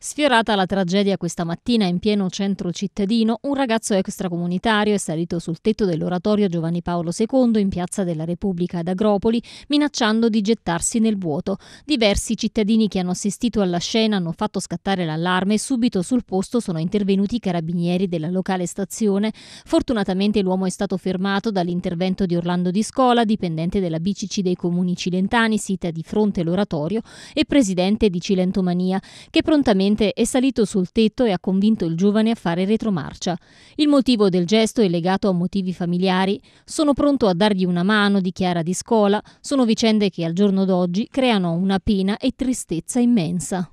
Sfiorata la tragedia questa mattina in pieno centro cittadino, un ragazzo extracomunitario è salito sul tetto dell'oratorio Giovanni Paolo II in piazza della Repubblica ad Agropoli, minacciando di gettarsi nel vuoto. Diversi cittadini che hanno assistito alla scena hanno fatto scattare l'allarme e subito sul posto sono intervenuti i carabinieri della locale stazione. Fortunatamente l'uomo è stato fermato dall'intervento di Orlando Di Scola, dipendente della BCC dei comuni cilentani, sita di fronte all'oratorio, e presidente di Cilentomania, che prontamente Improvvisamente è salito sul tetto e ha convinto il giovane a fare retromarcia. Il motivo del gesto è legato a motivi familiari. Sono pronto a dargli una mano, dichiara di scuola. Sono vicende che al giorno d'oggi creano una pena e tristezza immensa.